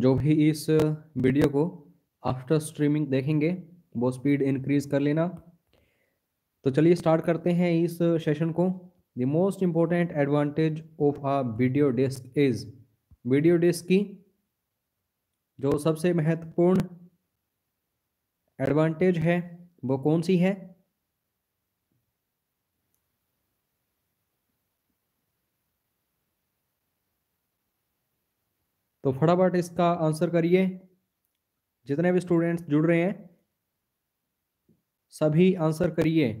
जो भी इस वीडियो को आफ्टर स्ट्रीमिंग देखेंगे वो स्पीड इंक्रीज कर लेना तो चलिए स्टार्ट करते हैं इस सेशन को the most important advantage of a video disk is video disk की जो सबसे महत्वपूर्ण एडवांटेज है वो कौन सी है तो हम्म। फटाफट इसका आंसर करिए जितने भी स्टूडेंट्स जुड़ रहे हैं सभी आंसर करिए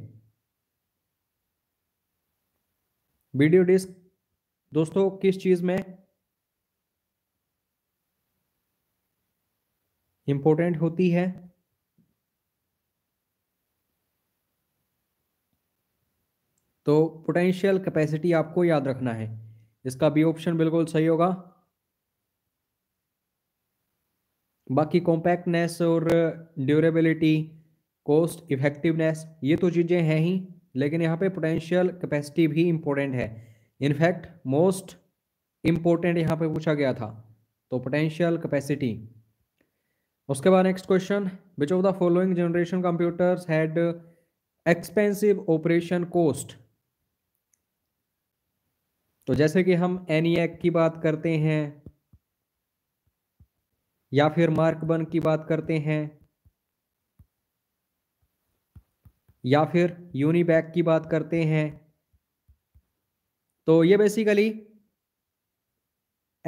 वीडियो डिस्क दोस्तों किस चीज़ में इंपॉर्टेंट होती है तो पोटेंशियल कैपेसिटी आपको याद रखना है इसका बी ऑप्शन बिल्कुल सही होगा बाकी कॉम्पैक्टनेस और ड्यूरेबिलिटी कॉस्ट इफेक्टिवनेस ये तो चीज़ें हैं ही लेकिन यहाँ पे पोटेंशियल कैपेसिटी भी इम्पोर्टेंट है इनफैक्ट मोस्ट इम्पोर्टेंट यहाँ पे पूछा गया था तो पोटेंशियल कैपेसिटी उसके बाद next question which of the following generation computers had expensive operation cost तो जैसे कि हम एन e की बात करते हैं या फिर मार्क वन की बात करते हैं या फिर यूनिबैक की बात करते हैं तो ये बेसिकली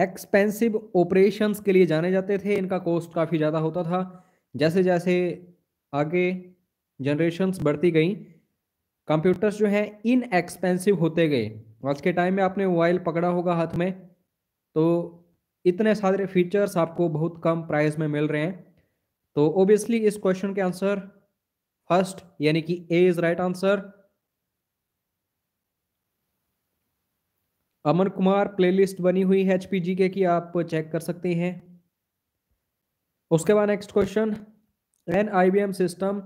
एक्सपेंसिव ऑपरेशंस के लिए जाने जाते थे इनका कॉस्ट काफ़ी ज़्यादा होता था जैसे जैसे आगे जनरेशन्स बढ़ती गई कंप्यूटर्स जो हैं इनएक्सपेंसिव होते गए आज के टाइम में आपने मोबाइल पकड़ा होगा हाथ में तो इतने सारे फीचर्स आपको बहुत कम प्राइस में मिल रहे हैं तो ओब्वियसली इस क्वेश्चन के आंसर फर्स्ट यानी कि A is right answer Aman Kumar playlist बनी हुई है के की आप चेक कर सकते हैं उसके बाद next question an IBM system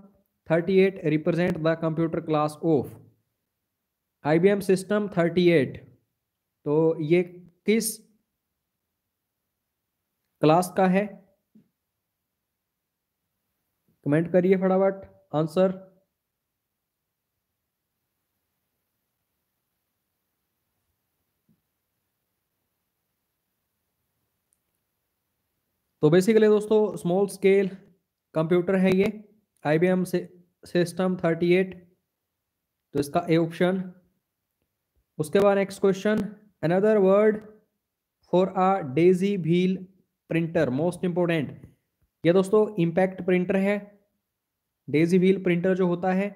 38 represent the computer class of IBM system 38 तो ये किस क्लास का है कमेंट करिए फटाफट आंसर तो बेसिकली दोस्तों स्मॉल स्केल कंप्यूटर है ये आईबीएम से सिस्टम 38 तो इसका ए ऑप्शन उसके बाद next question another word for a daisy wheel printer most important ये दोस्तों इंपैक्ट प्रिंटर है डेजी व्हील प्रिंटर जो होता है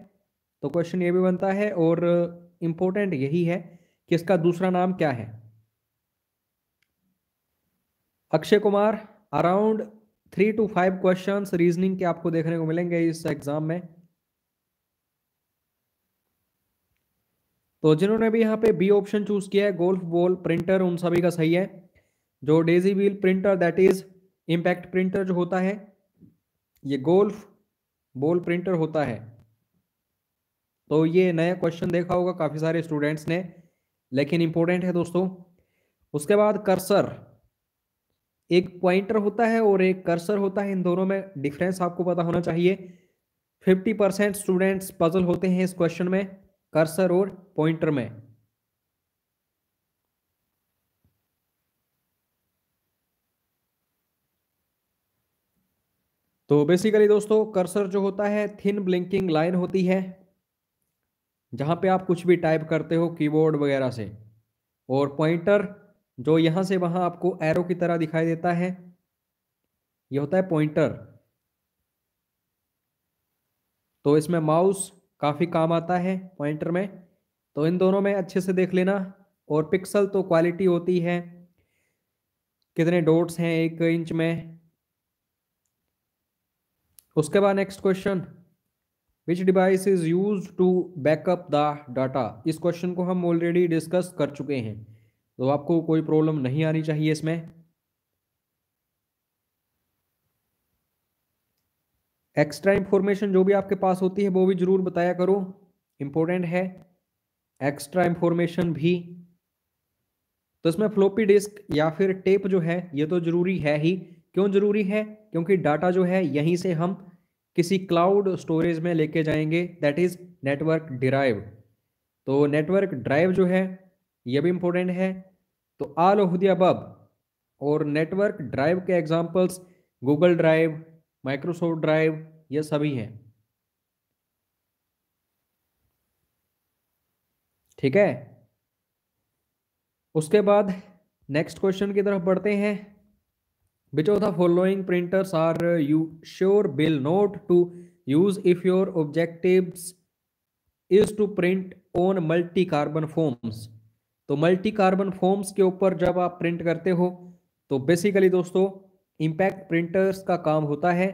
तो क्वेश्चन ये भी बनता है और इंपॉर्टेंट uh, यही है कि इसका दूसरा नाम क्या है Akshay Kumar around three two five question reasoning के आपको देखने को मिलेंगे इस एग्जाम में तो जिन्होंने भी यहां पे बी ऑप्शन चूज किया है गोल्फ बॉल प्रिंटर उन सभी का सही है जो daisy wheel printer that is impact printer जो होता है ये गोल्फ बोल प्रिंटर होता है तो ये नया क्वेश्चन देखा होगा काफ़ी सारे स्टूडेंट्स ने लेकिन इंपॉर्टेंट है दोस्तों उसके बाद कर्सर एक पॉइंटर होता है और एक कर्सर होता है इन दोनों में डिफरेंस आपको पता होना चाहिए फिफ्टी परसेंट स्टूडेंट्स पजल होते हैं इस क्वेश्चन में कर्सर और पॉइंटर में तो बेसिकली दोस्तों कर्सर जो होता है थिन ब्लिंकिंग लाइन होती है जहां पे आप कुछ भी टाइप करते हो कीबोर्ड वगैरह से और पॉइंटर जो यहां से वहां आपको एरो की तरह दिखाई देता है ये होता है पॉइंटर तो इसमें माउस काफ़ी काम आता है पॉइंटर में तो इन दोनों में अच्छे से देख लेना और पिक्सल तो क्वालिटी होती है कितने डोट्स हैं एक इंच में उसके बाद next question which device is use to backup the data इस क्वेश्चन को हम ऑलरेडी डिस्कस कर चुके हैं तो आपको कोई प्रॉब्लम नहीं आनी चाहिए इसमें एक्स्ट्रा इंफॉर्मेशन जो भी आपके पास होती है वो भी जरूर बताया करो इंपॉर्टेंट है एक्स्ट्रा इंफॉर्मेशन भी तो इसमें फ्लोपी डिस्क या फिर टेप जो है ये तो जरूरी है ही क्यों ज़रूरी है क्योंकि डाटा जो है यहीं से हम किसी क्लाउड स्टोरेज में लेके जाएंगे दैट इज़ नेटवर्क डिराइव तो नेटवर्क ड्राइव जो है ये भी इम्पोर्टेंट है तो आल ऑफ द और नेटवर्क ड्राइव के examples Google drive Microsoft drive ये सभी हैं ठीक है उसके बाद नेक्स्ट क्वेश्चन की तरफ बढ़ते हैं Which of the following printers are you sure will not to use if your objectives is to print on multi carbon forms? तो मल्टी कार्बन फॉर्म्स के ऊपर जब आप प्रिंट करते हो तो बेसिकली दोस्तों इम्पैक्ट प्रिंटर्स का काम होता है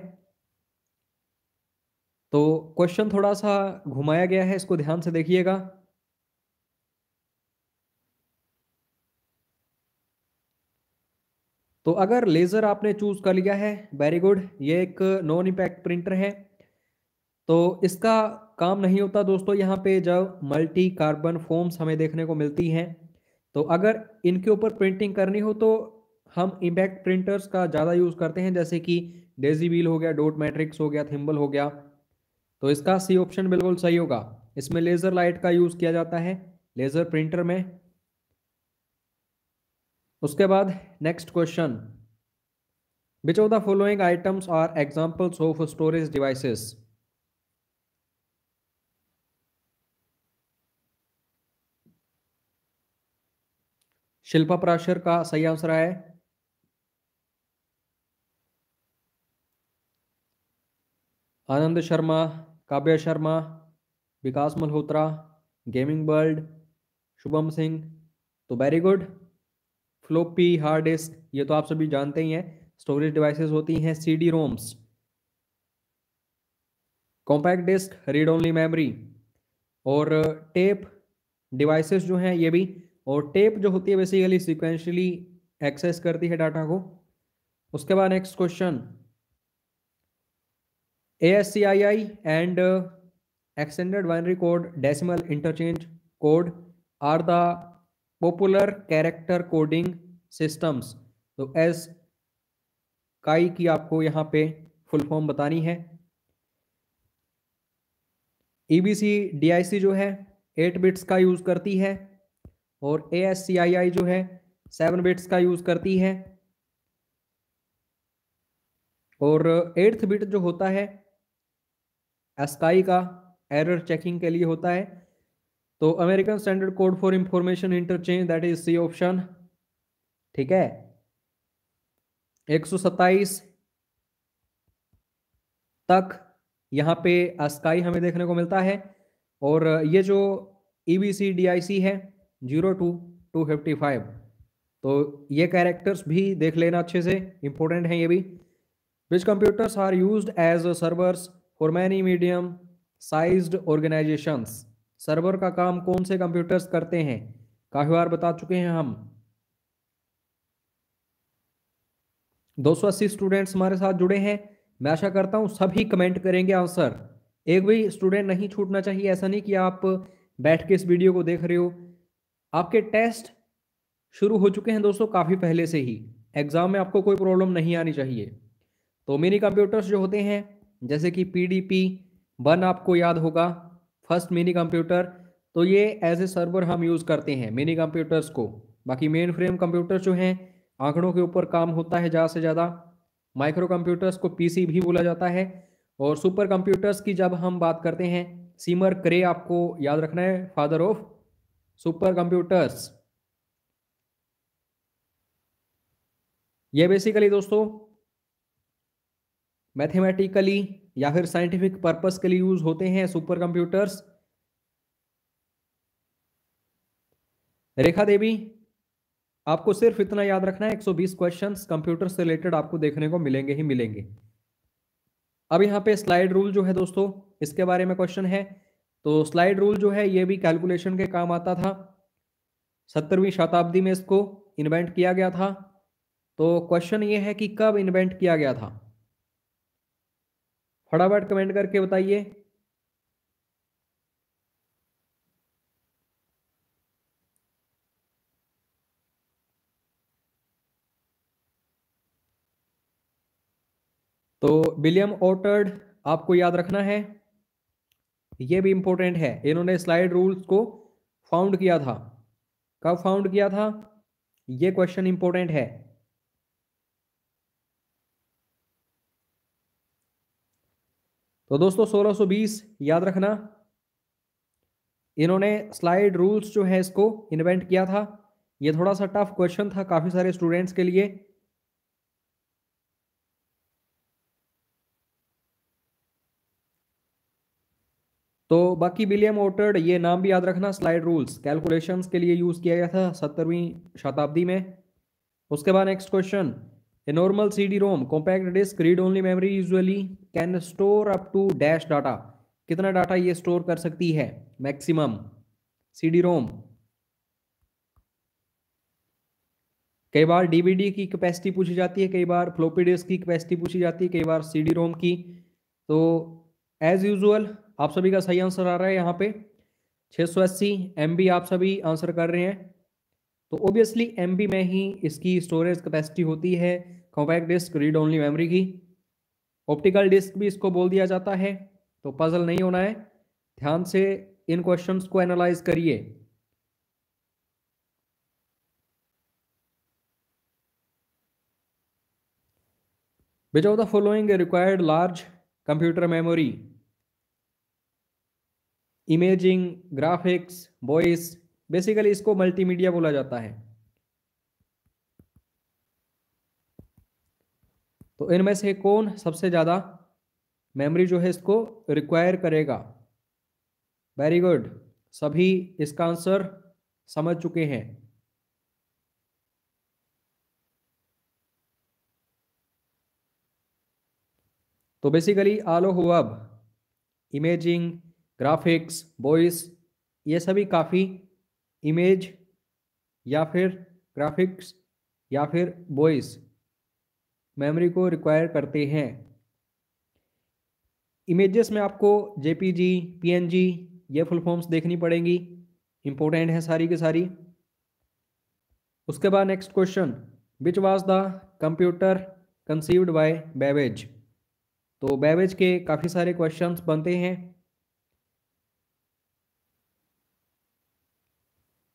तो क्वेश्चन थोड़ा सा घुमाया गया है इसको ध्यान से देखिएगा तो अगर लेज़र आपने चूज़ कर लिया है वेरी गुड ये एक नॉन इम्पैक्ट प्रिंटर है तो इसका काम नहीं होता दोस्तों यहाँ पे जब मल्टी कार्बन फॉर्म्स हमें देखने को मिलती हैं तो अगर इनके ऊपर प्रिंटिंग करनी हो तो हम इम्पैक्ट प्रिंटर्स का ज़्यादा यूज़ करते हैं जैसे कि डेजी व्हील हो गया डोट मैट्रिक्स हो गया थिम्बल हो गया तो इसका सी ऑप्शन बिल्कुल सही होगा इसमें लेज़र लाइट का यूज़ किया जाता है लेज़र प्रिंटर में उसके बाद next question which of the following items are examples of storage devices Shilpa Parashar का सही आंसर है आनंद शर्मा काव्य शर्मा विकास मल्होत्रा गेमिंग वर्ल्ड शुभम सिंह तो very good floppy hard disk ये तो आप सभी जानते ही हैं स्टोरेज डिवाइसेस होती हैं C D ROMs compact disk read only memory और टेप uh, डिवाइसेस जो हैं ये भी और टेप जो होती है बेसिकली सिक्वेंशली एक्सेस करती है डाटा को उसके बाद next question A S C I I and extended binary code decimal interchange code are the popular character coding systems तो एस काई की आपको यहां पे फुल फॉर्म बतानी है ईबीसी e डीआईसी जो है एट बिट्स का यूज़ करती है और ए एस सी आई आई जो है सेवन बिट्स का यूज़ करती है और एट्थ बिट जो होता है एस्काई का एरर चेकिंग के लिए होता है तो American standard code for information interchange that is C option ठीक है एक तक यहाँ पे अस्काई हमें देखने को मिलता है और ये जो E B C D I C है zero to two fifty five तो ये कैरेक्टर्स भी देख लेना अच्छे से इंपॉर्टेंट हैं ये भी which computers are use as servers for many medium sized organisations server का काम कौन से कंप्यूटर्स करते हैं काफी बार बता चुके हैं हम 280 स्टूडेंट्स हमारे साथ जुड़े हैं मैं आशा करता हूं सभी कमेंट करेंगे आंसर हाँ, एक भी स्टूडेंट नहीं छूटना चाहिए ऐसा नहीं कि आप बैठ के इस वीडियो को देख रहे हो आपके टेस्ट शुरू हो चुके हैं दोस्तों काफ़ी पहले से ही एग्ज़ाम में आपको कोई प्रॉब्लम नहीं आनी चाहिए तो मिनी कंप्यूटर्स जो होते हैं जैसे कि पी डी पी वन आपको याद होगा फर्स्ट मिनी कंप्यूटर तो ये एज ए सर्वर हम यूज़ करते हैं मिनी कंप्यूटर्स को बाकी मेन फ्रेम कंप्यूटर जो हैं आंकड़ों के ऊपर काम होता है ज़्यादा से ज़्यादा माइक्रो कंप्यूटर्स को पीसी भी बोला जाता है और सुपर कंप्यूटर्स की जब हम बात करते हैं सीमर क्रे आपको याद रखना है फादर ऑफ सुपर कंप्यूटर्स ये बेसिकली दोस्तों मैथमेटिकली या फिर साइंटिफिक पर्पस के लिए यूज होते हैं सुपर कंप्यूटर्स रेखा देवी आपको सिर्फ इतना याद रखना है 120 क्वेश्चंस कंप्यूटर से रिलेटेड आपको देखने को मिलेंगे ही मिलेंगे अब यहाँ पे स्लाइड रूल जो है दोस्तों इसके बारे में क्वेश्चन है तो स्लाइड रूल जो है ये भी कैलकुलेशन के काम आता था सत्तरवीं शताब्दी में इसको इन्वेंट किया गया था तो क्वेश्चन ये है कि कब इन्वेंट किया गया था फटाफट कमेंट करके बताइए तो विलियम ओटर्ड आपको याद रखना है ये भी इंपॉर्टेंट है इन्होंने स्लाइड रूल्स को फाउंड किया था कब फाउंड किया था ये क्वेश्चन इंपॉर्टेंट है तो दोस्तों 1620 याद रखना इन्होंने स्लाइड रूल्स जो है इसको इन्वेंट किया था ये थोड़ा सा टफ क्वेश्चन था काफी सारे स्टूडेंट्स के लिए तो बाकी विलियम ओटर्ड ये नाम भी याद रखना स्लाइड रूल्स कैलकुलेशंस के लिए यूज किया गया था सत्तरवीं शताब्दी में उसके बाद next question a normal C D ROM compact disk read only memory usually can store up to dash data कितना डाटा ये स्टोर कर सकती है मैक्सिमम सीडी रोम कई बार डीवीडी की कैपेसिटी पूछी जाती है कई बार फ्लोपी डिस्क की कैपेसिटी पूछी जाती है कई बार सीडी रोम की तो एज यूजुअल आप सभी का सही आंसर आ रहा है यहाँ पे 680 एमबी आप सभी आंसर कर रहे हैं तो ओबियसली एमबी में ही इसकी स्टोरेज कैपेसिटी होती है compact disk read only memory की ऑप्टिकल डिस्क भी इसको बोल दिया जाता है तो पजल नहीं होना है ध्यान से इन क्वेश्चंस को एनालाइज करिए which of the following required large computer memory imaging graphics voice basically इसको मल्टीमीडिया बोला जाता है तो इनमें से कौन सबसे ज़्यादा मेमोरी जो है इसको रिक्वायर करेगा वेरी गुड सभी इसका आंसर समझ चुके हैं तो बेसिकली आलो हो अब इमेजिंग ग्राफिक्स वॉइस ये सभी काफ़ी इमेज या फिर ग्राफिक्स या फिर वॉइस मेमोरी को रिक्वायर करते हैं इमेजेस में आपको J P G P N G ये फुल फॉर्म्स देखनी पड़ेंगी इंपॉर्टेंट है सारी की सारी उसके बाद next question which was the computer conceived by Babbage तो बेवेज के काफ़ी सारे क्वेश्चन बनते हैं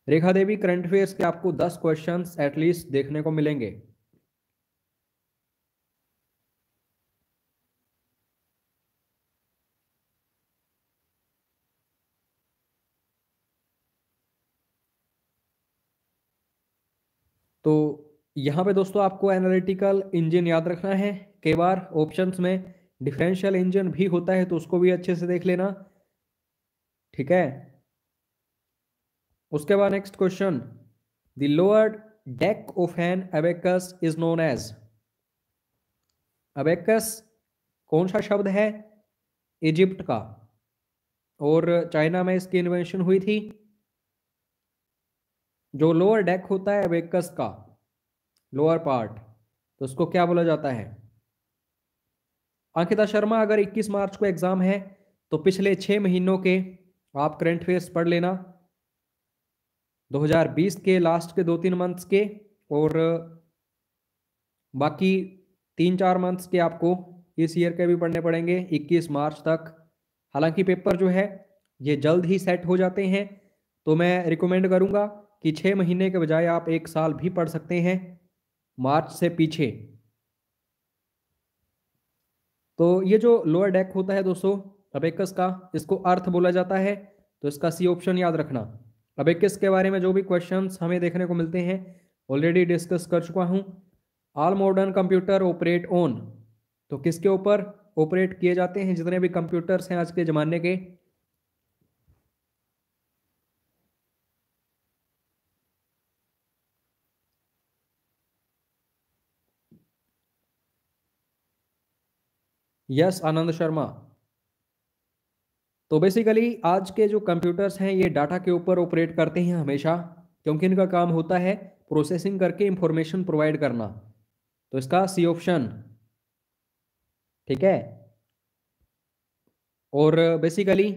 रेखा देवी करंट अफेयर्स के आपको दस क्वेश्चंस एटलीस्ट देखने को मिलेंगे तो यहाँ पे दोस्तों आपको एनालिटिकल इंजन याद रखना है कई बार ऑप्शंस में डिफरेंशियल इंजन भी होता है तो उसको भी अच्छे से देख लेना ठीक है उसके बाद next question the lower deck of an abacus is known as abacus कौन सा शब्द है इजिप्ट का और चाइना में इसकी इन्वेंशन हुई थी जो लोअर डेक होता है वेकस का लोअर पार्ट तो उसको क्या बोला जाता है अंकिता शर्मा अगर 21 मार्च को एग्जाम है तो पिछले छह महीनों के आप करंट अफेयर्स पढ़ लेना 2020 के लास्ट के दो तीन मंथ्स के और बाकी तीन चार मंथ्स के आपको इस ईयर के भी पढ़ने पड़ेंगे 21 मार्च तक हालांकि पेपर जो है ये जल्द ही सेट हो जाते हैं तो मैं रिकमेंड करूंगा कि छः महीने के बजाय आप एक साल भी पढ़ सकते हैं मार्च से पीछे तो ये जो लोअर डेक होता है दोस्तों अबेकस का इसको अर्थ बोला जाता है तो इसका सी ऑप्शन याद रखना अबेकस के बारे में जो भी क्वेश्चन हमें देखने को मिलते हैं ऑलरेडी डिस्कस कर चुका हूँ all modern computer operate on तो किसके ऊपर ऑपरेट किए जाते हैं जितने भी कंप्यूटर्स हैं आज के ज़माने के यस आनंद शर्मा तो बेसिकली आज के जो कंप्यूटर्स हैं ये डाटा के ऊपर ऑपरेट करते हैं हमेशा क्योंकि इनका काम होता है प्रोसेसिंग करके इंफॉर्मेशन प्रोवाइड करना तो इसका सी ऑप्शन ठीक है और बेसिकली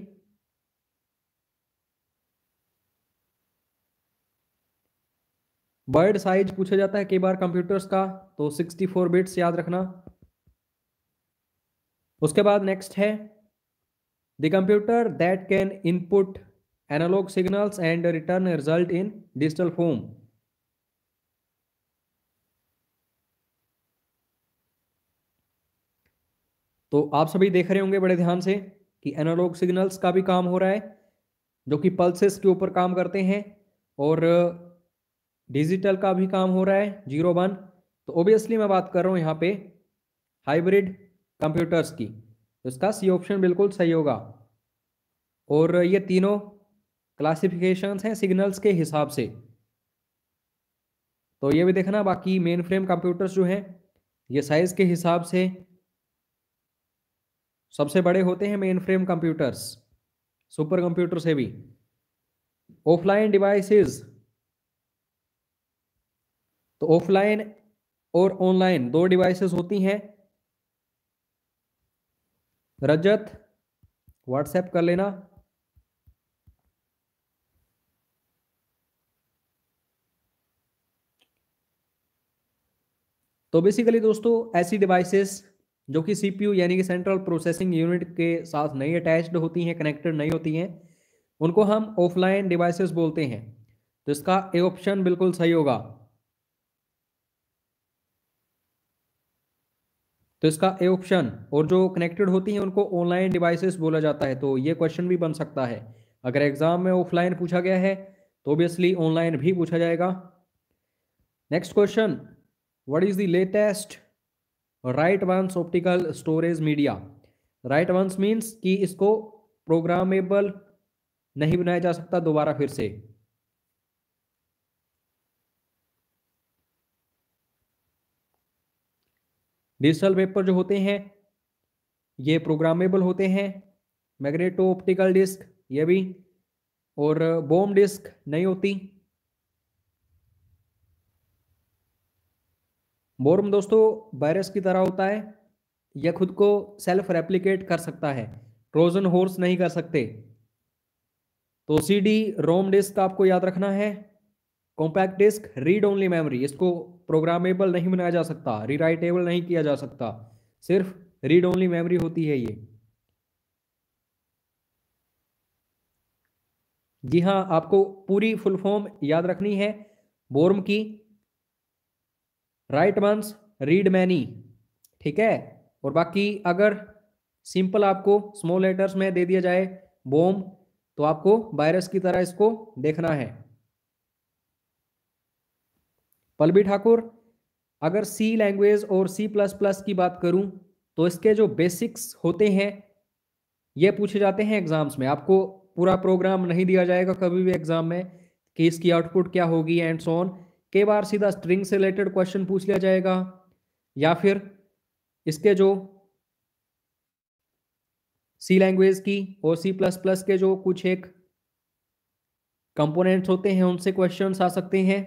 वर्ड साइज पूछा जाता है कई बार कंप्यूटर्स का तो 64 बिट्स याद रखना उसके बाद नेक्स्ट है the computer that can input analogue signals and return result in digital form तो आप सभी देख रहे होंगे बड़े ध्यान से कि एनालॉग सिग्नल्स का भी काम हो रहा है जो कि पल्सेस के ऊपर काम करते हैं और डिजिटल का भी काम हो रहा है जीरो वन तो ओबियसली मैं बात कर रहा हूं यहां पे हाइब्रिड कंप्यूटर्स की तो इसका सी ऑप्शन बिल्कुल सही होगा और ये तीनों क्लासिफिकेशंस हैं सिग्नल्स के हिसाब से तो ये भी देखना बाकी मेन फ्रेम कंप्यूटर्स जो हैं ये साइज के हिसाब से सबसे बड़े होते हैं main frame computers super computer से भी ऑफलाइन डिवाइसेस तो ऑफलाइन और ऑनलाइन दो डिवाइसेस होती हैं रजत व्हाट्सएप कर लेना तो बेसिकली दोस्तों ऐसी डिवाइसेस जो कि सीपीयू यानी कि सेंट्रल प्रोसेसिंग यूनिट के साथ नहीं अटैच्ड होती हैं कनेक्टेड नहीं होती हैं उनको हम ऑफलाइन डिवाइसेस बोलते हैं तो इसका ए ऑप्शन बिल्कुल सही होगा तो इसका ए ऑप्शन और जो कनेक्टेड होती हैं उनको ऑनलाइन डिवाइसेस बोला जाता है तो ये क्वेश्चन भी बन सकता है अगर एग्जाम में ऑफलाइन पूछा गया है तो ऑब्वियसली ऑनलाइन भी पूछा जाएगा next question what is the latest write once optical storage media write once means कि इसको प्रोग्रामेबल नहीं बनाया जा सकता दोबारा फिर से डिजिटल वेपर जो होते हैं ये प्रोग्रामेबल होते हैं मैग्नेटो ऑप्टिकल डिस्क ये भी और बोम डिस्क नहीं होती बोरम दोस्तों वायरस की तरह होता है यह खुद को सेल्फ रेप्लिकेट कर सकता है ट्रोजन होर्स नहीं कर सकते तो सी डी रोम डिस्क आपको याद रखना है compact disk read only memory इसको प्रोग्रामेबल नहीं बनाया जा सकता रीराइटेबल नहीं किया जा सकता सिर्फ रीड ओनली मेमोरी होती है ये जी हाँ आपको पूरी फुल फॉर्म याद रखनी है बोर्म की राइट मंस रीड मैनी ठीक है और बाकी अगर सिंपल आपको स्मॉल लेटर्स में दे दिया जाए बोम तो आपको वायरस की तरह इसको देखना है पलबी ठाकुर अगर सी लैंग्वेज और सी प्लस प्लस की बात करूं तो इसके जो बेसिक्स होते हैं ये पूछे जाते हैं एग्जाम्स में आपको पूरा प्रोग्राम नहीं दिया जाएगा कभी भी एग्जाम में कि इसकी आउटपुट क्या होगी एंड सोन कई बार सीधा स्ट्रिंग से रिलेटेड क्वेश्चन पूछ लिया जाएगा या फिर इसके जो सी लैंग्वेज की और सी प्लस प्लस के जो कुछ एक कंपोनेंट्स होते हैं उनसे क्वेश्चंस आ सकते हैं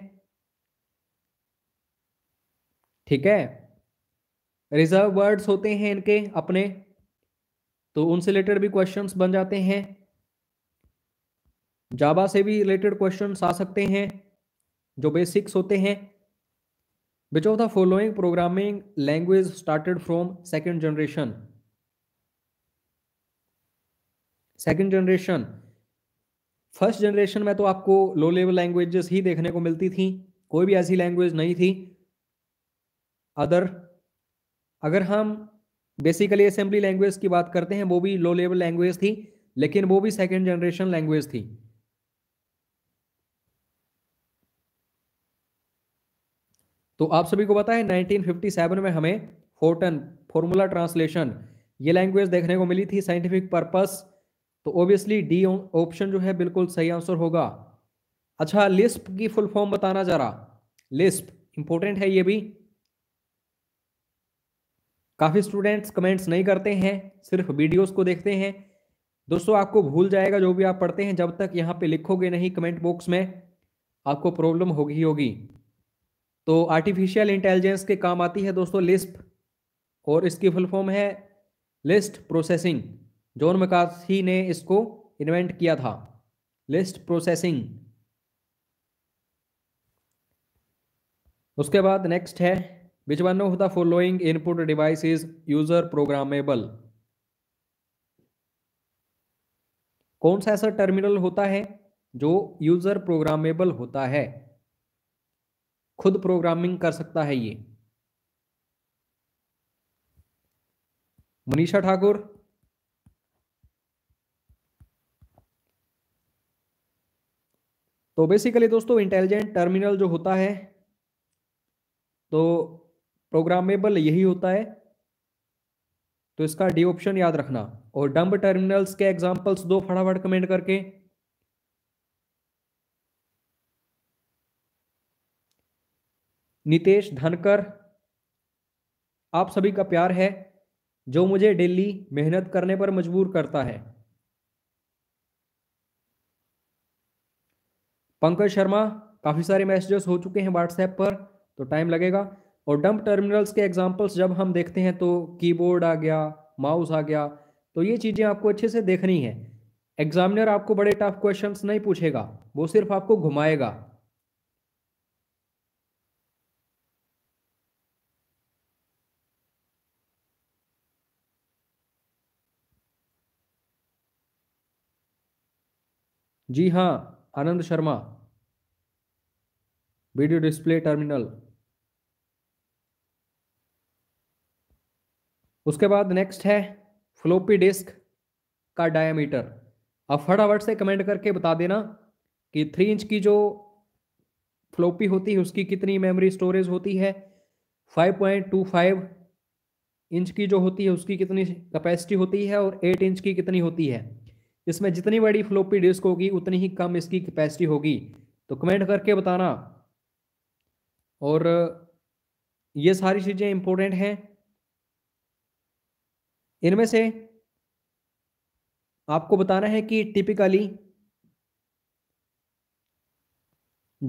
ठीक है रिजर्व वर्ड्स होते हैं इनके अपने तो उनसे रिलेटेड भी क्वेश्चंस बन जाते हैं जाबा से भी रिलेटेड क्वेश्चंस आ सकते हैं जो बेसिक्स होते हैं which of the following programming language started from second generation second generation first generation में तो आपको लो लेवल लैंग्वेजेस ही देखने को मिलती थी कोई भी ऐसी लैंग्वेज नहीं थी अदर अगर हम बेसिकली असेंबली लैंग्वेज की बात करते हैं वो भी लो लेवल लैंग्वेज थी लेकिन वो भी सेकेंड जनरेशन लैंग्वेज थी तो आप सभी को पता है 1957 में हमें फोर्टन फॉर्मूला ट्रांसलेशन ये लैंग्वेज देखने को मिली थी साइंटिफिक पर्पस तो ऑब्वियसली डी ऑप्शन जो है बिल्कुल सही आंसर होगा अच्छा लिस्प की फुल फॉर्म बताना जरा लिस्प इंपॉर्टेंट है ये भी काफ़ी स्टूडेंट्स कमेंट्स नहीं करते हैं सिर्फ वीडियोस को देखते हैं दोस्तों आपको भूल जाएगा जो भी आप पढ़ते हैं जब तक यहाँ पे लिखोगे नहीं कमेंट बॉक्स में आपको प्रॉब्लम होगी होगी तो आर्टिफिशियल इंटेलिजेंस के काम आती है दोस्तों लिस्प और इसकी फुल फॉर्म है लिस्ट प्रोसेसिंग जॉन मकासी ने इसको इन्वेंट किया था लिस्ट प्रोसेसिंग उसके बाद नेक्स्ट है Which one of the following input device is user programmable? कौन सा ऐसा टर्मिनल होता है जो यूजर प्रोग्रामेबल होता है खुद प्रोग्रामिंग कर सकता है ये मनीषा ठाकुर तो बेसिकली दोस्तों इंटेलिजेंट टर्मिनल जो होता है तो प्रोग्रामेबल यही होता है तो इसका डी ऑप्शन याद रखना और डम्ब टर्मिनल्स के एग्जाम्पल्स दो फटाफट कमेंट करके नितेश धनकर आप सभी का प्यार है जो मुझे डेली मेहनत करने पर मजबूर करता है पंकज शर्मा काफ़ी सारे मैसेजेस हो चुके हैं व्हाट्सएप पर तो टाइम लगेगा और डंप टर्मिनल्स के एग्जाम्पल्स जब हम देखते हैं तो कीबोर्ड आ गया माउस आ गया तो ये चीज़ें आपको अच्छे से देखनी है एग्जामिनर आपको बड़े टफ क्वेश्चंस नहीं पूछेगा वो सिर्फ आपको घुमाएगा जी हाँ Anand Sharma video display terminal उसके बाद नेक्स्ट है फ्लोपी डिस्क का डायमीटर अब फटाफट से कमेंट करके बता देना कि थ्री इंच की जो फ्लोपी होती है उसकी कितनी मेमोरी स्टोरेज होती है 5.25 इंच की जो होती है उसकी कितनी कैपेसिटी होती है और 8 इंच की कितनी होती है इसमें जितनी बड़ी फ्लोपी डिस्क होगी उतनी ही कम इसकी कैपेसिटी होगी तो कमेंट करके बताना और ये सारी चीज़ें इंपॉर्टेंट हैं इनमें से आपको बताना है कि टिपिकली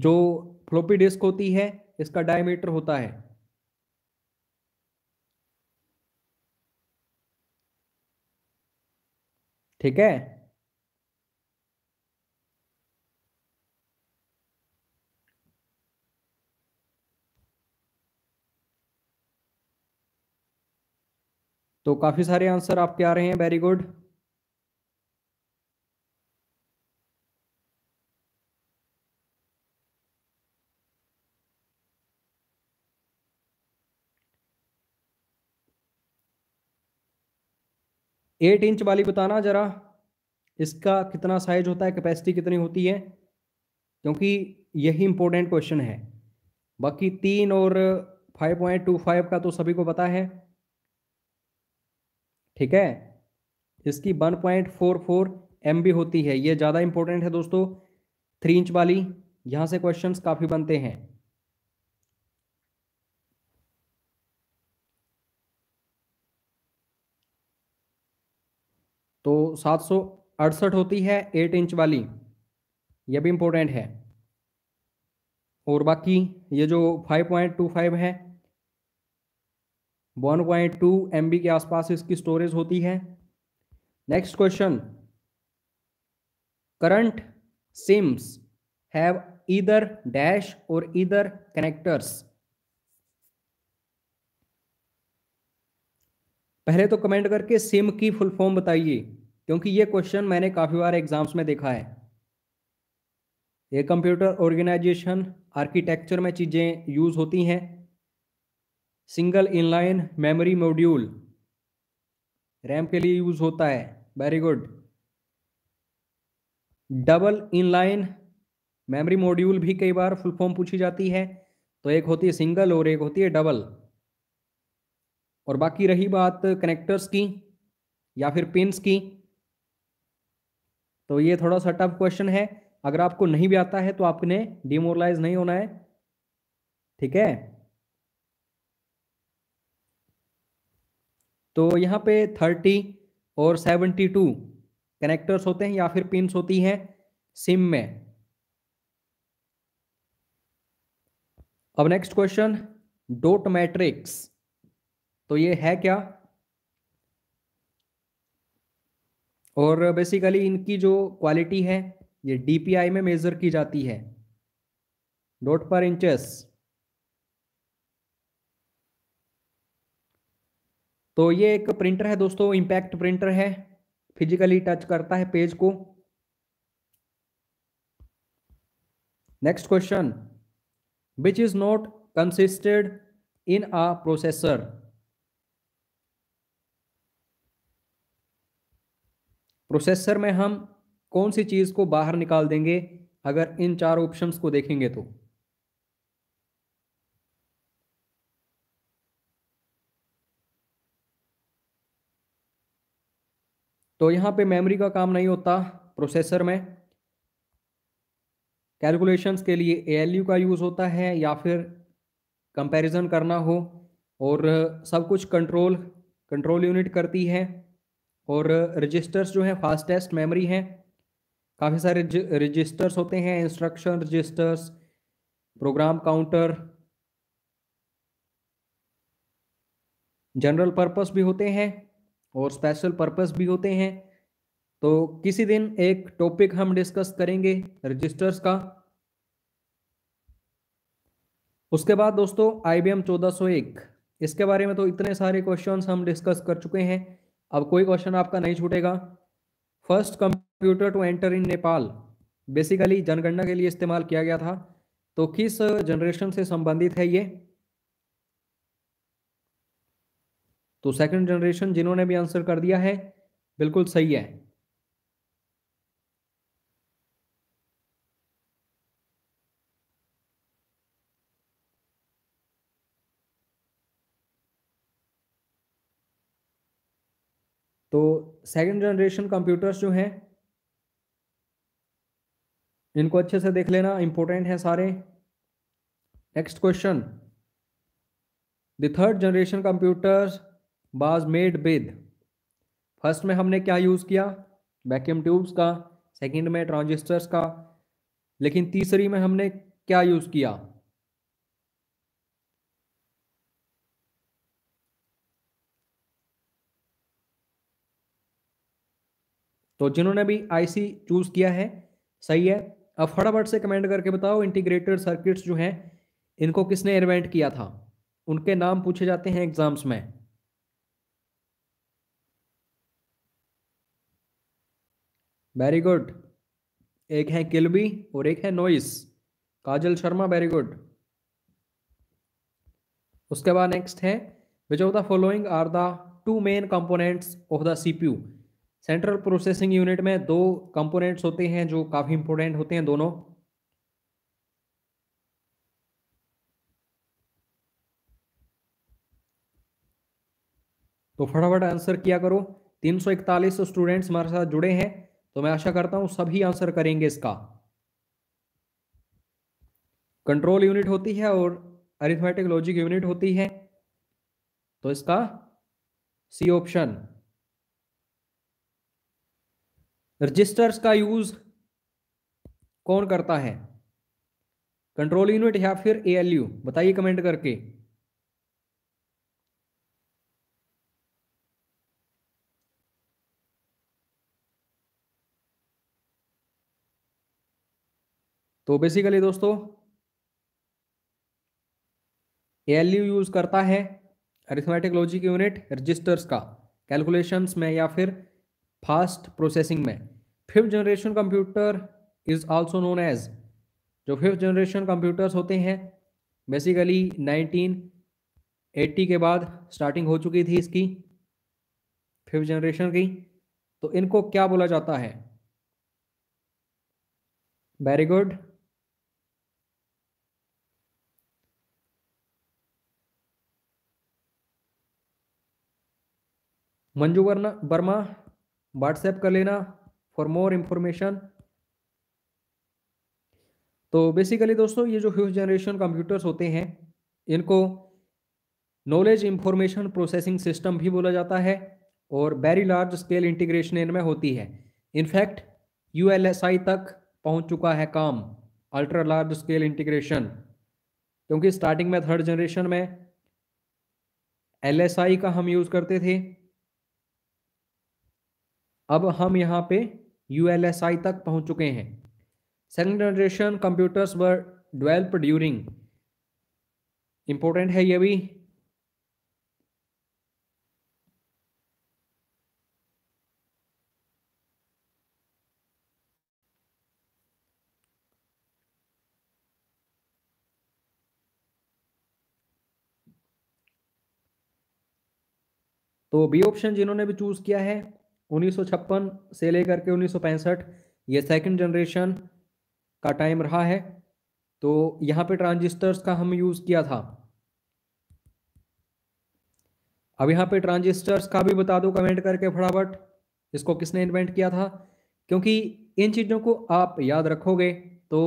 जो फ्लोपी डिस्क होती है इसका डायमीटर होता है ठीक है तो काफी सारे आंसर आपके आ रहे हैं वेरी गुड एट इंच वाली बताना जरा इसका कितना साइज होता है कैपेसिटी कितनी होती है क्योंकि यही इंपॉर्टेंट क्वेश्चन है बाकी तीन और फाइव पॉइंट टू फाइव का तो सभी को पता है ठीक है इसकी 1.44 पॉइंट होती है ये ज़्यादा इंपॉर्टेंट है दोस्तों थ्री इंच वाली यहाँ से क्वेश्चंस काफ़ी बनते हैं तो सात सौ अड़सठ होती है एट इंच वाली ये भी इम्पोर्टेंट है और बाकी ये जो फाइव पॉइंट टू फाइव है वन पॉइंट टू एम के आसपास इसकी स्टोरेज होती है next question current SIMMs have इधर डैश और इधर कनेक्टर्स पहले तो कमेंट करके सिम की फुल फॉर्म बताइए क्योंकि ये क्वेश्चन मैंने काफ़ी बार एग्जाम्स में देखा है ये कंप्यूटर ऑर्गेनाइजेशन आर्किटेक्चर में चीज़ें यूज़ होती हैं single inline memory module RAM के लिए यूज होता है very good double inline memory module भी कई बार फुल फॉर्म पूछी जाती है तो एक होती है सिंगल और एक होती है डबल और बाकी रही बात कनेक्टर्स की या फिर पिन्स की तो ये थोड़ा सा टफ क्वेश्चन है अगर आपको नहीं भी आता है तो आपने डिमोरलाइज नहीं होना है ठीक है तो यहाँ पे थर्टी और सेवेंटी टू कनेक्टर्स होते हैं या फिर पिन होती हैं सिम में अब नेक्स्ट क्वेश्चन डोट मैट्रिक्स तो ये है क्या और बेसिकली इनकी जो क्वालिटी है ये डीपीआई में मेजर की जाती है डॉट पर इंचेस तो ये एक प्रिंटर है दोस्तों इम्पैक्ट प्रिंटर है फिजिकली टच करता है पेज को next question which is not consisted in a processor processor में हम कौन सी चीज को बाहर निकाल देंगे अगर इन चार ऑप्शंस को देखेंगे तो तो यहाँ पे मेमोरी का काम नहीं होता प्रोसेसर में कैलकुलेशंस के लिए ए का यूज़ होता है या फिर कंपैरिजन करना हो और सब कुछ कंट्रोल कंट्रोल यूनिट करती है और रजिस्टर्स जो हैं फास्टेस्ट मेमोरी हैं काफ़ी सारे रजिस्टर्स होते हैं instruction registers program counter general purpose भी होते हैं और स्पेशल पर्पस भी होते हैं तो किसी दिन एक टॉपिक हम डिस्कस करेंगे रजिस्टर्स का उसके बाद दोस्तों आई बी एम इसके बारे में तो इतने सारे क्वेश्चन हम डिस्कस कर चुके हैं अब कोई क्वेश्चन आपका नहीं छूटेगा first computer to enter in Nepal basically जनगणना के लिए इस्तेमाल किया गया था तो किस जनरेशन से संबंधित है ये तो सेकंड जनरेशन जिन्होंने भी आंसर कर दिया है बिल्कुल सही है तो सेकंड जनरेशन कंप्यूटर्स जो हैं इनको अच्छे से देख लेना इंपॉर्टेंट है सारे next question the third generation computers was made with first में हमने क्या यूज़ किया वैक्यूम ट्यूब्स का सेकंड में ट्रांजिस्टर्स का लेकिन तीसरी में हमने क्या यूज़ किया तो जिन्होंने भी आईसी चूज किया है सही है अब फटाफट से कमेंट करके बताओ इंटीग्रेटेड सर्किट्स जो हैं इनको किसने इन्वेंट किया था उनके नाम पूछे जाते हैं एग्जाम्स में वेरी गुड एक है किलबी और एक है Noyce Kajal Sharma very good उसके बाद नेक्स्ट है which of the following are the two main components of the CPU central processing unit में दो कंपोनेंट्स होते हैं जो काफी इंपोर्टेंट होते हैं दोनों तो फटाफट आंसर किया करो 341 स्टूडेंट्स हमारे साथ जुड़े हैं तो मैं आशा करता हूं सभी आंसर करेंगे इसका कंट्रोल यूनिट होती है और अरिथमेटिक लॉजिक यूनिट होती है तो इसका सी ऑप्शन रजिस्टर्स का यूज कौन करता है कंट्रोल यूनिट या फिर एएलयू बताइए कमेंट करके तो बेसिकली दोस्तों एल यूज करता है अरिथमेटिक लॉजिक यूनिट रजिस्टर्स का कैलकुलेशंस में या फिर फास्ट प्रोसेसिंग में fifth generation computer is also known as जो फिफ्थ जनरेशन कंप्यूटर्स होते हैं बेसिकली 1980 के बाद स्टार्टिंग हो चुकी थी इसकी फिफ्थ जनरेशन की तो इनको क्या बोला जाता है वेरी गुड मंजू वर्ना वर्मा व्हाट्सएप कर लेना फॉर मोर इंफॉर्मेशन तो बेसिकली दोस्तों ये जो ह्यूज जनरेशन कंप्यूटर्स होते हैं इनको नॉलेज इंफॉर्मेशन प्रोसेसिंग सिस्टम भी बोला जाता है और वेरी लार्ज स्केल इंटीग्रेशन इनमें होती है इनफैक्ट यू तक पहुंच चुका है काम अल्ट्रा लार्ज स्केल इंटीग्रेशन क्योंकि स्टार्टिंग में थर्ड जनरेशन में एल का हम यूज़ करते थे अब हम यहाँ पे यू तक पहुँच चुके हैं second generation computers were developed during important है ये भी तो बी ऑप्शन जिन्होंने भी चूज किया है उन्नीस से लेकर के उन्नीस ये सेकंड जनरेशन का टाइम रहा है तो यहाँ पे ट्रांजिस्टर्स का हम यूज़ किया था अब यहाँ पे ट्रांजिस्टर्स का भी बता दो कमेंट करके फटाफट इसको किसने इन्वेंट किया था क्योंकि इन चीज़ों को आप याद रखोगे तो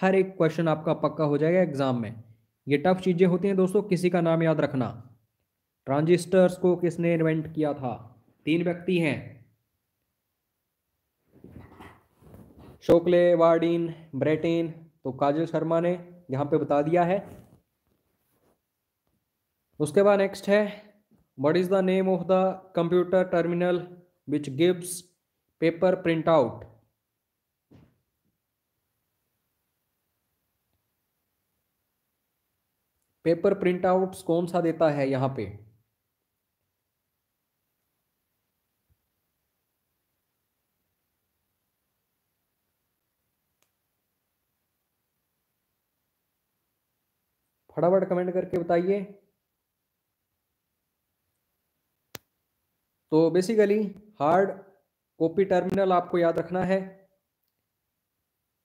हर एक क्वेश्चन आपका पक्का हो जाएगा एग्जाम में ये टफ चीज़ें होती हैं दोस्तों किसी का नाम याद रखना ट्रांजिस्टर्स को किसने इन्वेंट किया था तीन व्यक्ति हैं शोकले वार्डिन ब्रेटिन तो काजल शर्मा ने यहाँ पे बता दिया है उसके बाद नेक्स्ट है what is the name of the computer terminal which gives paper print out paper print out कौन सा देता है यहाँ पे फटाफट कमेंट करके बताइए तो बेसिकली हार्ड कॉपी टर्मिनल आपको याद रखना है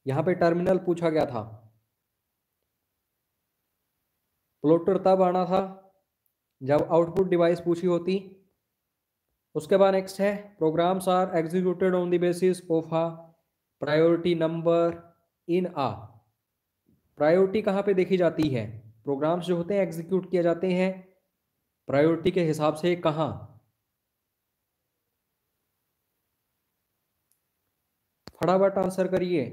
यहां पे टर्मिनल पूछा गया था प्लोटर तब आना था जब आउटपुट डिवाइस पूछी होती उसके बाद नेक्स्ट है programs are executed on the basis of a priority number in a priority कहाँ पे देखी जाती है प्रोग्राम्स जो होते हैं एग्जीक्यूट किए जाते हैं प्रायोरिटी के हिसाब से कहाँ फटाफट आंसर करिए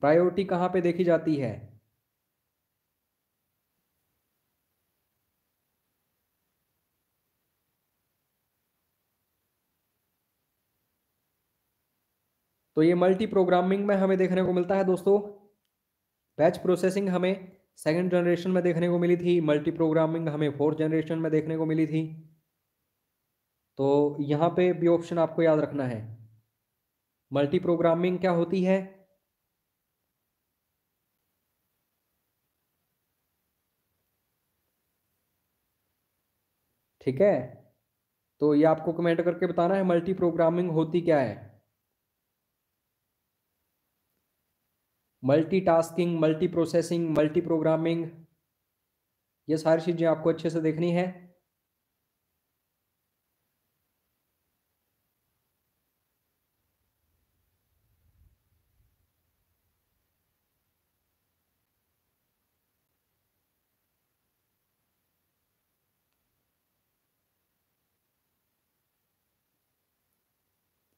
प्रायोरिटी कहाँ पे देखी जाती है तो ये मल्टी प्रोग्रामिंग में हमें देखने को मिलता है दोस्तों बैच प्रोसेसिंग हमें सेकेंड जनरेशन में देखने को मिली थी मल्टी प्रोग्रामिंग हमें फोर्थ जनरेशन में देखने को मिली थी तो यहाँ पे भी ऑप्शन आपको याद रखना है मल्टी प्रोग्रामिंग क्या होती है ठीक है तो ये आपको कमेंट करके बताना है मल्टी प्रोग्रामिंग होती क्या है multitasking multi processing multi programming ये सारी चीज़ें आपको अच्छे से देखनी है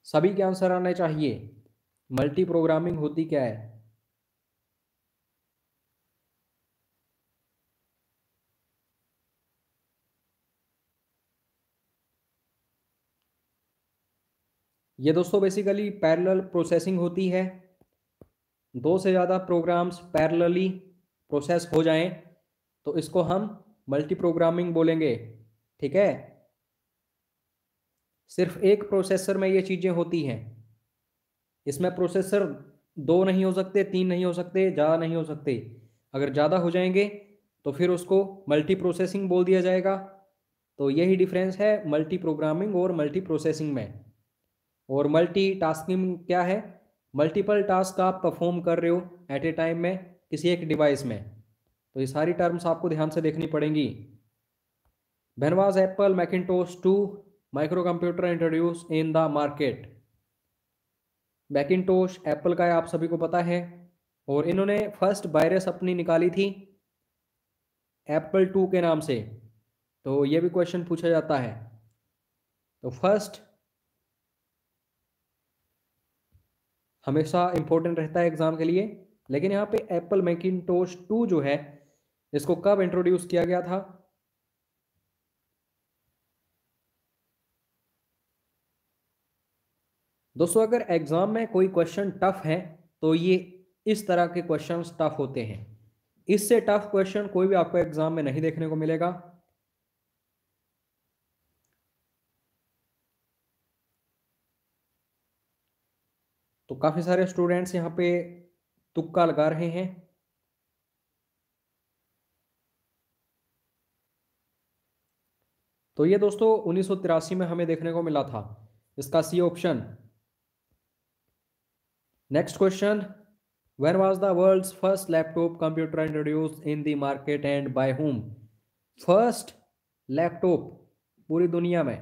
सभी के आंसर आने चाहिए मल्टी प्रोग्रामिंग होती क्या है ये दोस्तों बेसिकली पैरेलल प्रोसेसिंग होती है दो से ज़्यादा प्रोग्राम्स पैरेलली प्रोसेस हो जाएं तो इसको हम मल्टी प्रोग्रामिंग बोलेंगे ठीक है सिर्फ एक प्रोसेसर में ये चीज़ें होती हैं इसमें प्रोसेसर दो नहीं हो सकते तीन नहीं हो सकते ज़्यादा नहीं हो सकते अगर ज़्यादा हो जाएंगे तो फिर उसको मल्टी प्रोसेसिंग बोल दिया जाएगा तो यही डिफरेंस है मल्टी प्रोग्रामिंग और मल्टी प्रोसेसिंग में और मल्टी टास्किंग क्या है मल्टीपल टास्क आप परफॉर्म कर रहे हो एट ए टाइम में किसी एक डिवाइस में तो ये सारी टर्म्स आपको ध्यान से देखनी पड़ेंगी भनवाज Apple Macintosh to micro computer introduce in the market Macintosh Apple का आप सभी को पता है और इन्होंने फर्स्ट वायरस अपनी निकाली थी एप्पल टू के नाम से तो ये भी क्वेश्चन पूछा जाता है तो फर्स्ट हमेशा इंपॉर्टेंट रहता है एग्जाम के लिए लेकिन यहाँ पे एप्पल मैकिनटोश टू जो है इसको कब इंट्रोड्यूस किया गया था दोस्तों अगर एग्जाम में कोई क्वेश्चन टफ है तो ये इस तरह के क्वेश्चन टफ होते हैं इससे टफ क्वेश्चन कोई भी आपको एग्जाम में नहीं देखने को मिलेगा तो काफ़ी सारे स्टूडेंट्स यहाँ पे तुक्का लगा रहे हैं तो ये दोस्तों उन्नीस में हमें देखने को मिला था इसका C option next question where was the world first laptop computer introduce in the market and by whom first laptop पूरी दुनिया में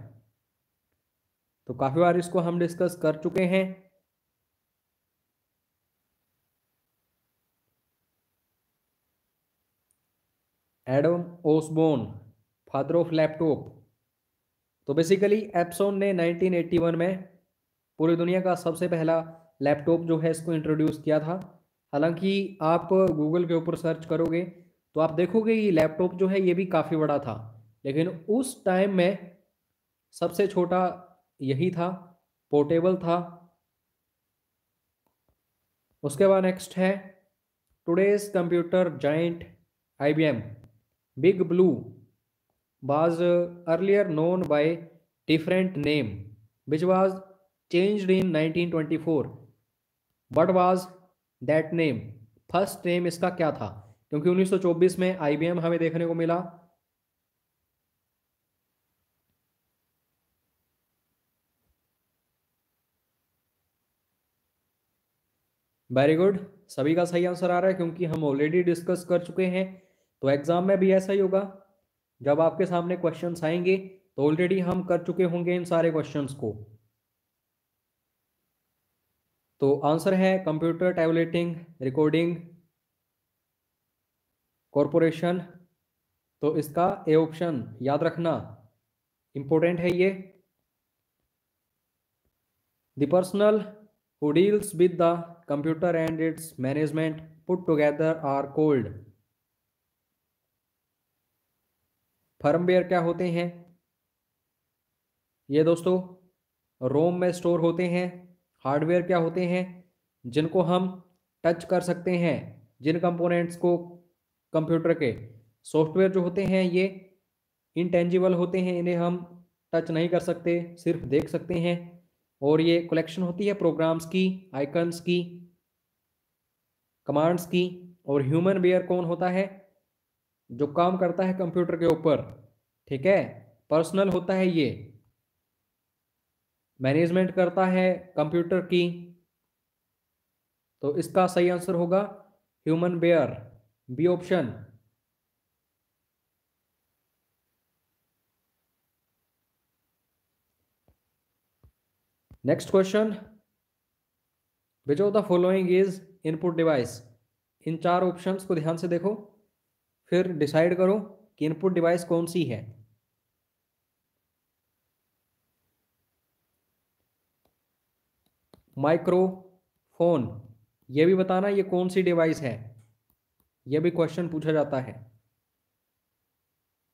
तो काफ़ी बार इसको हम डिस्कस कर चुके हैं Adam Osborne father of laptop तो बेसिकली एप्सोन ने 1981 में पूरी दुनिया का सबसे पहला लैपटॉप जो है इसको इंट्रोड्यूस किया था हालांकि आप गूगल के ऊपर सर्च करोगे तो आप देखोगे ये लैपटॉप जो है ये भी काफ़ी बड़ा था लेकिन उस टाइम में सबसे छोटा यही था पोर्टेबल था उसके बाद नेक्स्ट है today's computer giant IBM Big Blue was earlier known by different name which was changed in 1924 what was that name first name इसका क्या था क्योंकि 1924 में आईबीएम हमें देखने को मिला वेरी गुड सभी का सही आंसर आ रहा है क्योंकि हम ऑलरेडी डिस्कस कर चुके हैं तो एग्जाम में भी ऐसा ही होगा जब आपके सामने क्वेश्चन आएंगे तो ऑलरेडी हम कर चुके होंगे इन सारे क्वेश्चन को तो आंसर है कंप्यूटर टेबलेटिंग रिकॉर्डिंग कॉरपोरेशन तो इसका ए ऑप्शन याद रखना इंपॉर्टेंट है ये the personal who deals with the computer and its management put together are firmware क्या होते हैं ये दोस्तों रोम में स्टोर होते हैं हार्डवेयर क्या होते हैं जिनको हम टच कर सकते हैं जिन कंपोनेंट्स को कंप्यूटर के सॉफ्टवेयर जो होते हैं ये इनटेंजिबल होते हैं इन्हें हम टच नहीं कर सकते सिर्फ देख सकते हैं और ये कलेक्शन होती है प्रोग्राम्स की आइकन्स की कमांड्स की और ह्यूमन बेयर कौन होता है जो काम करता है कंप्यूटर के ऊपर ठीक है पर्सनल होता है ये मैनेजमेंट करता है कंप्यूटर की तो इसका सही आंसर होगा human ware B option next question which of the following is input device इन चार ऑप्शंस को ध्यान से देखो फिर डिसाइड करो कि इनपुट डिवाइस कौन सी है माइक्रोफोन ये भी बताना ये कौन सी डिवाइस है ये भी क्वेश्चन पूछा जाता है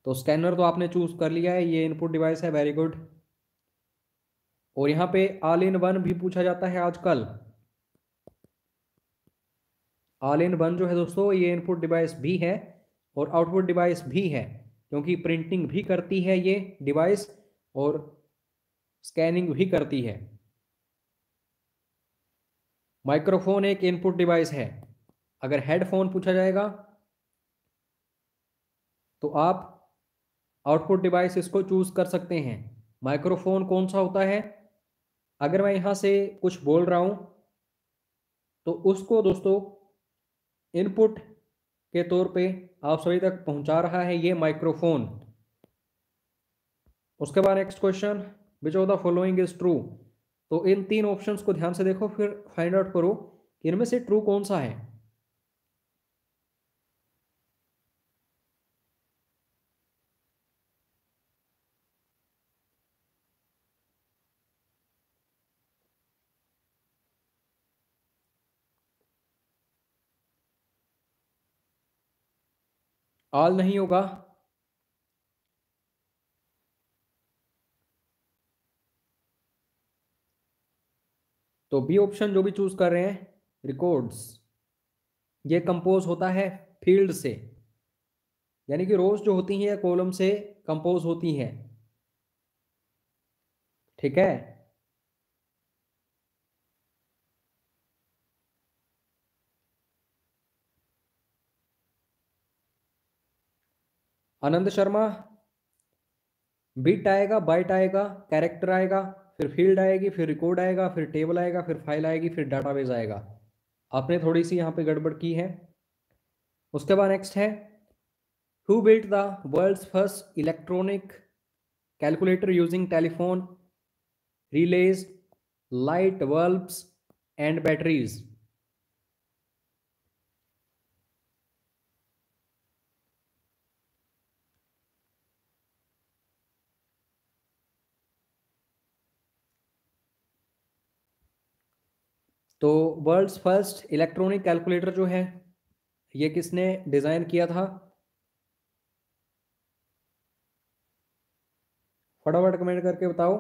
तो स्कैनर तो आपने चूज कर लिया है ये इनपुट डिवाइस है वेरी गुड और यहां पे ऑल इन वन भी पूछा जाता है आजकल ऑल इन वन जो है दोस्तों ये इनपुट डिवाइस भी है और आउटपुट डिवाइस भी है क्योंकि प्रिंटिंग भी करती है ये डिवाइस और स्कैनिंग भी करती है माइक्रोफोन एक इनपुट डिवाइस है अगर हेडफोन पूछा जाएगा तो आप आउटपुट डिवाइस इसको चूज कर सकते हैं माइक्रोफोन कौन सा होता है अगर मैं यहां से कुछ बोल रहा हूं तो उसको दोस्तों इनपुट के तौर पे आप सभी तक पहुंचा रहा है ये माइक्रोफोन उसके बाद next question which of the following is true तो इन तीन ऑप्शंस को ध्यान से देखो फिर फाइंड आउट करो इनमें से ट्रू कौन सा है आल नहीं होगा तो बी ऑप्शन जो भी चूज कर रहे हैं रिकॉर्ड्स ये कंपोज होता है फील्ड से यानी कि रोज जो होती हैं कॉलम से कंपोज होती हैं ठीक है आनंद शर्मा बिट आएगा बाइट आएगा कैरेक्टर आएगा फिर फील्ड आएगी फिर रिकॉर्ड आएगा फिर टेबल आएगा फिर फाइल आएगी फिर डाटाबेस आएगा आपने थोड़ी सी यहाँ पे गड़बड़ की है उसके बाद नेक्स्ट है who built the world's first electronic calculator using telephone relays light bulbs and batteries तो वर्ल्ड्स फर्स्ट इलेक्ट्रॉनिक कैलकुलेटर जो है ये किसने डिज़ाइन किया था फटाफट कमेंट करके बताओ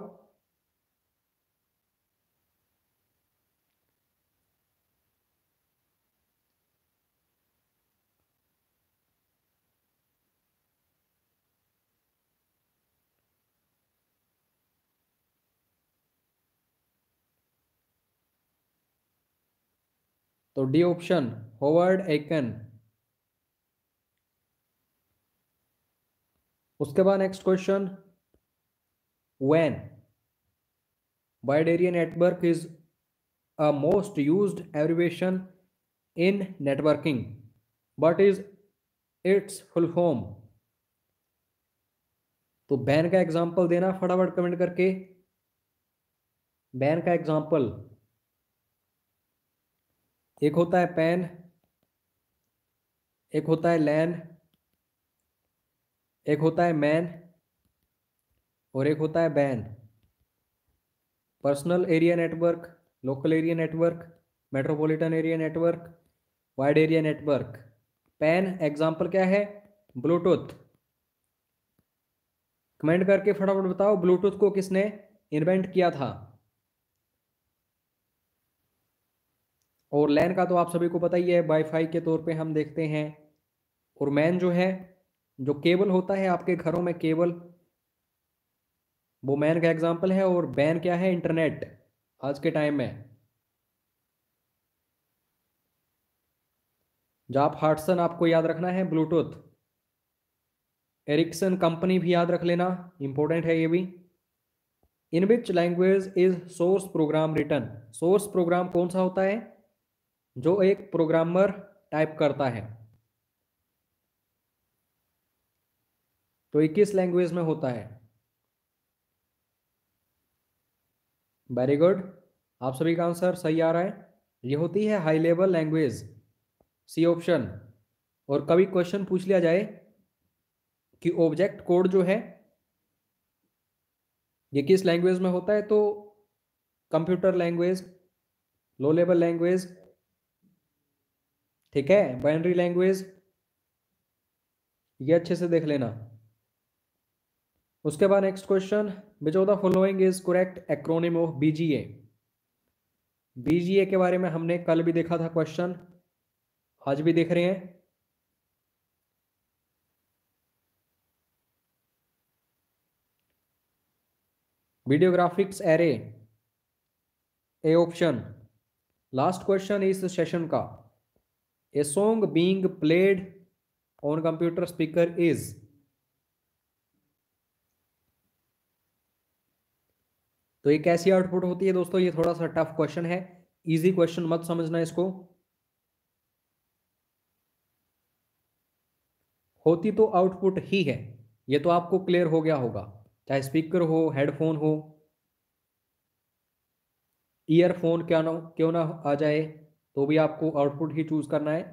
तो डी ऑप्शन होवर्ड एकन उसके बाद नेक्स्ट क्वेश्चन वेन बाइडेरियन network is a most used abbreviation in networking but is its full होम तो बैन का एग्जांपल देना फटाफट कमेंट करके बैन का एग्जांपल एक होता है पैन एक होता है लैन एक होता है मैन और एक होता है WAN personal area network local area network metropolitan area network wide area network PAN example क्या है ब्लूटूथ कमेंट करके फटाफट बताओ ब्लूटूथ को किसने इन्वेंट किया था और लैन का तो आप सभी को पता ही है वाईफाई के तौर पे हम देखते हैं और मैन जो है जो केबल होता है आपके घरों में केबल वो मैन का एग्जाम्पल है और बैन क्या है इंटरनेट आज के टाइम में जाप हार्टसन आपको याद रखना है ब्लूटूथ एरिक्सन कंपनी भी याद रख लेना इंपॉर्टेंट है ये भी in which language is source program written source program कौन सा होता है जो एक प्रोग्रामर टाइप करता है तो ये किस लैंग्वेज में होता है वेरी गुड आप सभी का आंसर सही आ रहा है ये होती है high level language C option और कभी क्वेश्चन पूछ लिया जाए कि ऑब्जेक्ट कोड जो है ये किस लैंग्वेज में होता है तो computer language low level language ठीक है बाइनरी लैंग्वेज ये अच्छे से देख लेना उसके बाद next question which of the following is correct acronym of VGA VGA के बारे में हमने कल भी देखा था क्वेश्चन आज भी देख रहे हैं video graphics array A option last question इस सेशन का a song being played on computer speaker is तो ये कैसी आउटपुट होती है दोस्तों ये थोड़ा सा टफ क्वेश्चन है इजी क्वेश्चन मत समझना इसको होती तो आउटपुट ही है ये तो आपको क्लियर हो गया होगा चाहे स्पीकर हो हेडफोन हो ईयरफोन क्या ना क्यों ना आ जाए तो भी आपको आउटपुट ही चूज करना है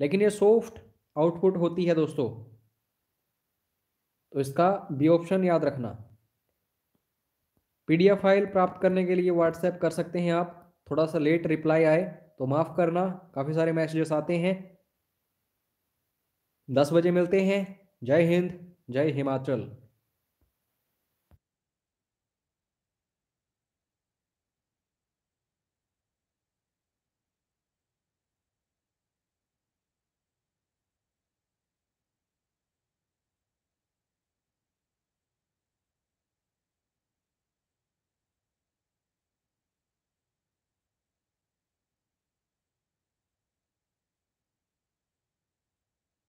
लेकिन ये सॉफ्ट आउटपुट होती है दोस्तों तो इसका बी ऑप्शन याद रखना पीडीएफ फाइल प्राप्त करने के लिए व्हाट्सएप कर सकते हैं आप थोड़ा सा लेट रिप्लाई आए तो माफ़ करना काफ़ी सारे मैसेजेस आते हैं दस बजे मिलते हैं जय हिंद जय हिमाचल